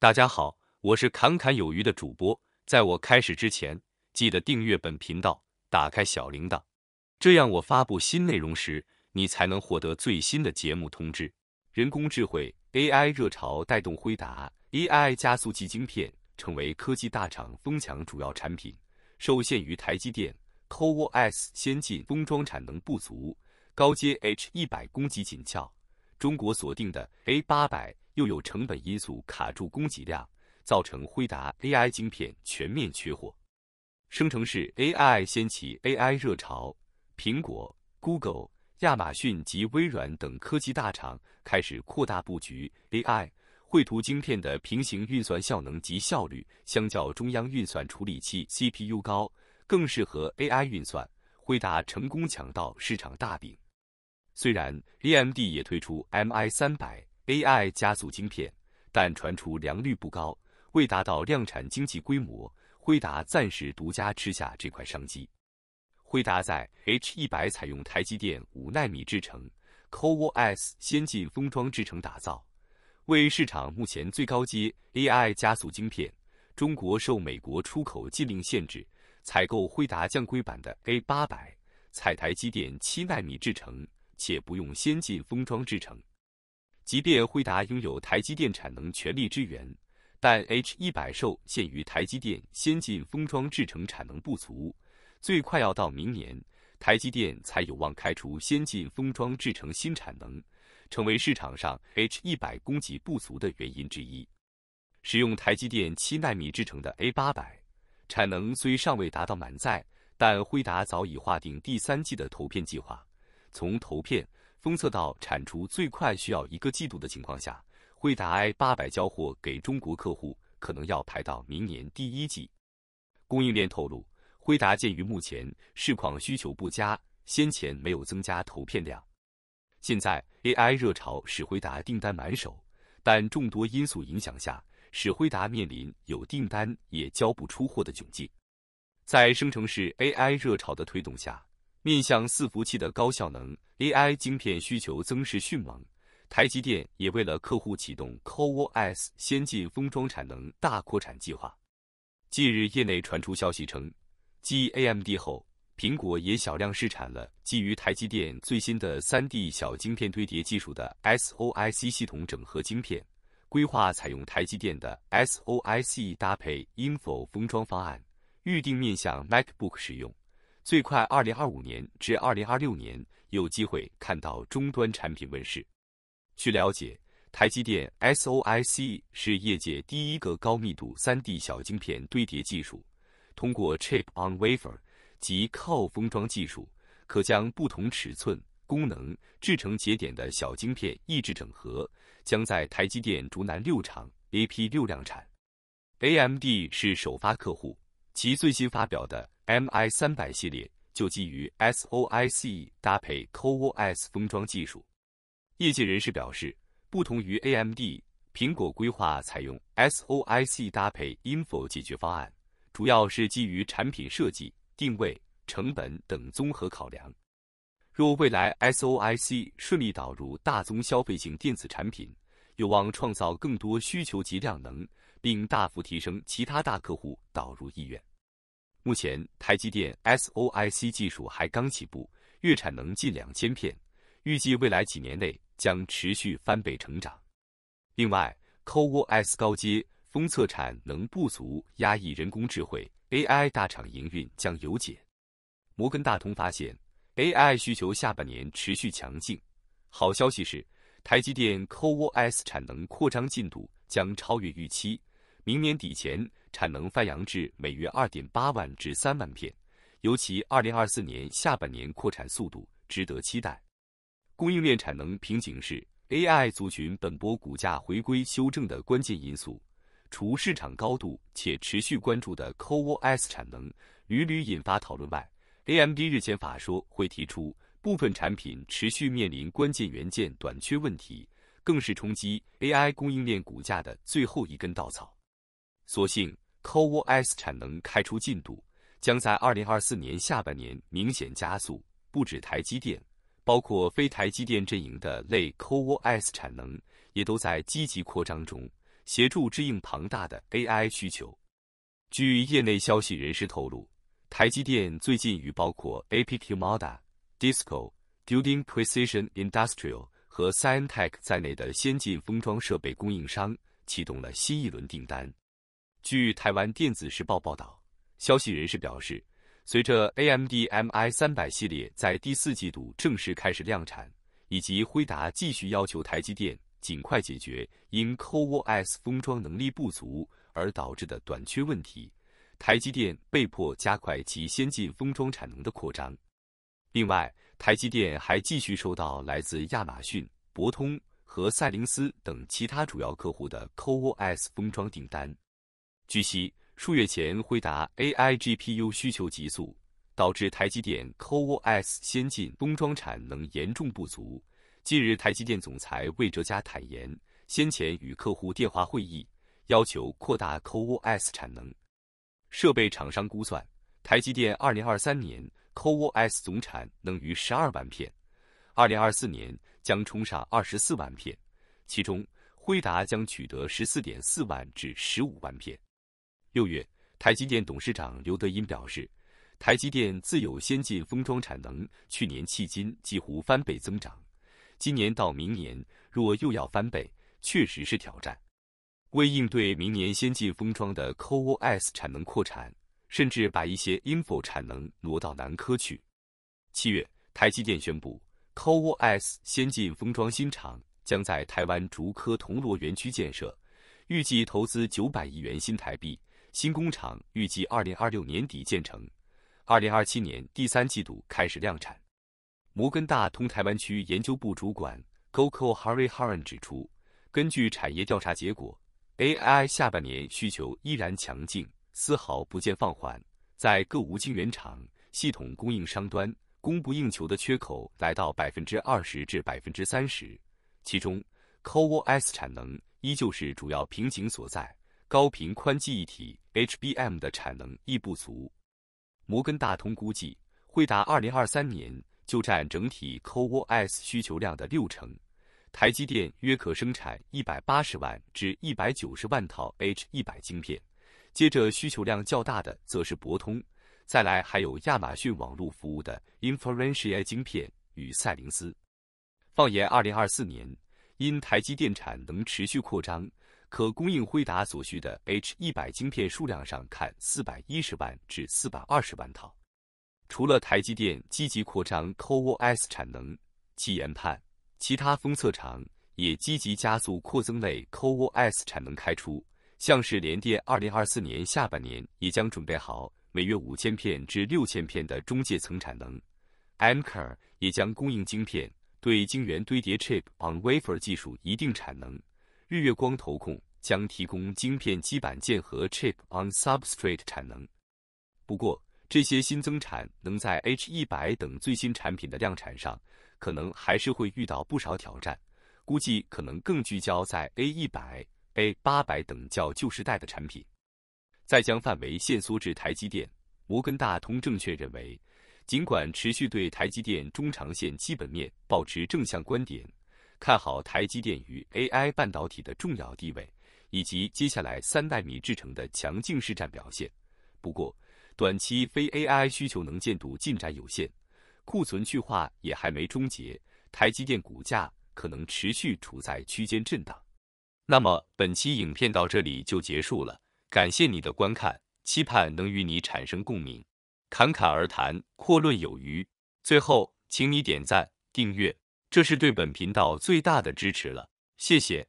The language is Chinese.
大家好，我是侃侃有余的主播。在我开始之前，记得订阅本频道，打开小铃铛，这样我发布新内容时，你才能获得最新的节目通知。人工智慧 AI 热潮带动辉达 AI 加速器芯片成为科技大厂疯抢主要产品，受限于台积电 CoS 先进封装产能不足，高阶 H 一百供给紧俏，中国锁定的 A 八百。又有成本因素卡住供给量，造成辉达 AI 芯片全面缺货。生成式 AI 掀起 AI 热潮，苹果、Google、亚马逊及微软等科技大厂开始扩大布局 AI。绘图晶片的平行运算效能及效率相较中央运算处理器 CPU 高，更适合 AI 运算。辉达成功抢到市场大饼。虽然 AMD 也推出 MI 三百。AI 加速晶片，但传出良率不高，未达到量产经济规模。辉达暂时独家吃下这块商机。辉达在 H 一百采用台积电五纳米制程、CoWoS 先进封装制程打造，为市场目前最高阶 AI 加速晶片。中国受美国出口禁令限制，采购辉达降规版的 A 八百，采台积电七纳米制程，且不用先进封装制程。即便辉达拥有台积电产能全力支援，但 H 一百受限于台积电先进封装制成产能不足，最快要到明年台积电才有望开出先进封装制成新产能，成为市场上 H 一百供给不足的原因之一。使用台积电七纳米制成的 A 八百产能虽尚未达到满载，但辉达早已划定第三季的投片计划，从投片。封测到产出最快需要一个季度的情况下，辉达 AI 八百交货给中国客户可能要排到明年第一季。供应链透露，辉达鉴于目前市况需求不佳，先前没有增加投片量。现在 AI 热潮使辉达订单满手，但众多因素影响下，使辉达面临有订单也交不出货的窘境。在生成式 AI 热潮的推动下。面向伺服器的高效能 AI 晶片需求增势迅猛，台积电也为了客户启动 CoWoS 先进封装产能大扩产计划。近日，业内传出消息称，继 AMD 后，苹果也小量试产了基于台积电最新的 3D 小晶片堆叠技术的 SOIC 系统整合晶片，规划采用台积电的 SOIC 搭配 InFO 封装方案，预定面向 MacBook 使用。最快二零二五年至二零二六年有机会看到终端产品问世。据了解，台积电 S O I C 是业界第一个高密度三 D 小晶片堆叠技术，通过 Chip on Wafer 及 Co 封装技术，可将不同尺寸、功能、制成节点的小晶片异质整合，将在台积电竹南六厂 A P 六量产。A M D 是首发客户，其最新发表的。M I 三百系列就基于 S O I C 搭配 C O o S 封装技术。业界人士表示，不同于 A M D，苹果规划采用 S O I C 搭配 Info 解决方案，主要是基于产品设计、定位、成本等综合考量。若未来 S O I C 顺利导入大宗消费型电子产品，有望创造更多需求及量能，并大幅提升其他大客户导入意愿。目前，台积电 S O I C 技术还刚起步，月产能近两千片，预计未来几年内将持续翻倍成长。另外 c o v o s 高阶封测产能不足，压抑人工智慧 A I 大厂营运将有解。摩根大通发现，A I 需求下半年持续强劲。好消息是，台积电 c o v o s 产能扩张进度将超越预期，明年底前。产能翻扬至每月二点八万至三万片，尤其二零二四年下半年扩产速度值得期待。供应链产能瓶颈是 AI 族群本波股价回归修正的关键因素。除市场高度且持续关注的 CoWoS 产能屡屡引发讨论外，AMD 日前法说会提出部分产品持续面临关键元件短缺问题，更是冲击 AI 供应链股价的最后一根稻草。所幸。CoWoS 产能开出进度将在二零二四年下半年明显加速。不止台积电，包括非台积电阵营的类 CoWoS 产能也都在积极扩张中，协助支应庞大的 AI 需求。据业内消息人士透露，台积电最近与包括 a p q m o d a Disco、d l d i n g Precision Industrial 和 Sientech 在内的先进封装设备供应商启动了新一轮订单。据台湾电子时报报道，消息人士表示，随着 AMD MI 三百系列在第四季度正式开始量产，以及辉达继续要求台积电尽快解决因 Coos 封装能力不足而导致的短缺问题，台积电被迫加快其先进封装产能的扩张。另外，台积电还继续收到来自亚马逊、博通和赛灵思等其他主要客户的 Coos 封装订单。据悉，数月前，辉达 A I G P U 需求急速，导致台积电 Co O S 先进封装产能严重不足。近日，台积电总裁魏哲嘉坦言，先前与客户电话会议，要求扩大 Co O S 产能。设备厂商估算，台积电二零二三年 Co O S 总产能逾十二万片，二零二四年将冲上二十四万片，其中辉达将取得十四点四万至十五万片。六月，台积电董事长刘德音表示，台积电自有先进封装产能去年迄今几乎翻倍增长，今年到明年若又要翻倍，确实是挑战。为应对明年先进封装的 CoWoS 产能扩产，甚至把一些 Info 产能挪到南科去。七月，台积电宣布 CoWoS 先进封装新厂将在台湾竹科铜锣园区建设，预计投资九百亿元新台币。新工厂预计二零二六年底建成，二零二七年第三季度开始量产。摩根大通台湾区研究部主管 c o c o Harry h a r a n 指出，根据产业调查结果，AI 下半年需求依然强劲，丝毫不见放缓。在各无晶圆厂、系统供应商端，供不应求的缺口来到百分之二十至百分之三十，其中 CoWoS 产能依旧是主要瓶颈所在。高频宽记忆体 HBM 的产能亦不足。摩根大通估计，会达二零二三年就占整体 CoWoS 需求量的六成。台积电约可生产一百八十万至一百九十万套 H 一百晶片。接着需求量较大的则是博通，再来还有亚马逊网络服务的 Inference I 晶片与赛灵思。放眼二零二四年，因台积电产能持续扩张。可供应辉达所需的 H 一百晶片数量上看，四百一十万至四百二十万套。除了台积电积极扩张 CoWoS 产能，其研判其他封测厂也积极加速扩增类 CoWoS 产能开出。像是联电二零二四年下半年也将准备好每月五千片至六千片的中介层产能 a m c a r 也将供应晶片对晶圆堆叠 Chip on Wafer 技术一定产能。日月光投控将提供晶片基板件和 chip on substrate 产能，不过这些新增产能在 H 一百等最新产品的量产上，可能还是会遇到不少挑战，估计可能更聚焦在 A 一百、A 八百等较旧时代的产品。再将范围限缩至台积电，摩根大通证券认为，尽管持续对台积电中长线基本面保持正向观点。看好台积电与 AI 半导体的重要地位，以及接下来三代米制程的强劲市占表现。不过，短期非 AI 需求能见度进展有限，库存去化也还没终结，台积电股价可能持续处在区间震荡。那么，本期影片到这里就结束了，感谢你的观看，期盼能与你产生共鸣，侃侃而谈，阔论有余。最后，请你点赞、订阅。这是对本频道最大的支持了，谢谢。